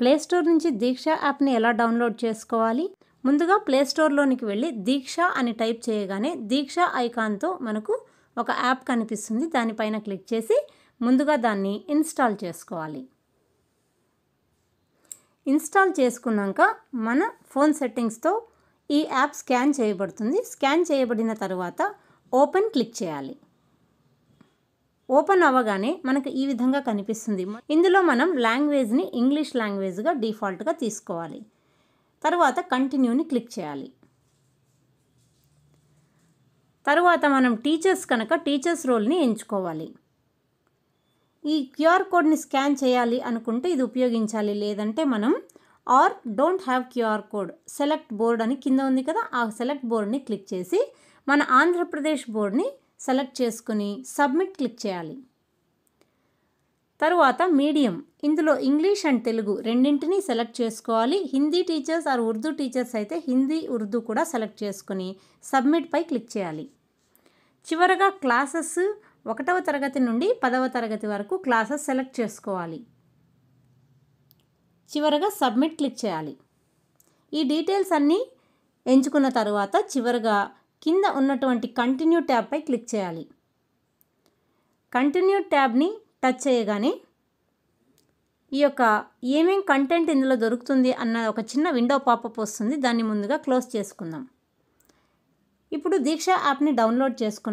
play store నుంచి దీక్ష యాప్ని ఎలా డౌన్లోడ్ చేసుకోవాలి ముందుగా ప్లేస్టోర్లోనికి వెళ్ళి దీక్ష అని టైప్ చేయగానే దీక్ష ఐకాన్తో మనకు ఒక యాప్ కనిపిస్తుంది దానిపైన క్లిక్ చేసి ముందుగా దాన్ని ఇన్స్టాల్ చేసుకోవాలి ఇన్స్టాల్ చేసుకున్నాక మన ఫోన్ సెట్టింగ్స్తో ఈ యాప్ స్కాన్ చేయబడుతుంది స్కాన్ చేయబడిన తర్వాత ఓపెన్ క్లిక్ చేయాలి ఓపెన్ అవ్వగానే మనకు ఈ విధంగా కనిపిస్తుంది ఇందులో మనం లాంగ్వేజ్ని ఇంగ్లీష్ లాంగ్వేజ్గా డిఫాల్ట్గా తీసుకోవాలి తర్వాత కంటిన్యూని క్లిక్ చేయాలి తరువాత మనం టీచర్స్ కనుక టీచర్స్ రోల్ని ఎంచుకోవాలి ఈ క్యూఆర్ కోడ్ని స్కాన్ చేయాలి అనుకుంటే ఇది ఉపయోగించాలి లేదంటే మనం or don't have QR code select board అని కింద ఉంది కదా ఆ సెలెక్ట్ బోర్డ్ని క్లిక్ చేసి మన ఆంధ్రప్రదేశ్ బోర్డ్ని సెలెక్ట్ చేసుకుని సబ్మిట్ క్లిక్ చేయాలి తరువాత మీడియం ఇందులో ఇంగ్లీష్ అండ్ తెలుగు రెండింటినీ సెలెక్ట్ చేసుకోవాలి Hindi teachers or Urdu teachers అయితే హిందీ ఉర్దూ కూడా సెలెక్ట్ చేసుకుని సబ్మిట్పై క్లిక్ చేయాలి చివరగా క్లాసెస్ ఒకటవ తరగతి నుండి పదవ తరగతి వరకు క్లాసెస్ సెలెక్ట్ చేసుకోవాలి చివరగా సబ్మిట్ క్లిక్ చేయాలి ఈ డీటెయిల్స్ అన్నీ ఎంచుకున్న తర్వాత చివరగా కింద ఉన్నటువంటి కంటిన్యూ ట్యాబ్పై క్లిక్ చేయాలి కంటిన్యూ ట్యాబ్ని టచ్ చేయగానే ఈ యొక్క ఏమేం కంటెంట్ ఇందులో దొరుకుతుంది అన్న ఒక చిన్న విండో పాపప్ వస్తుంది దాన్ని ముందుగా క్లోజ్ చేసుకుందాం ఇప్పుడు దీక్ష యాప్ని డౌన్లోడ్ చేసుకున్నాం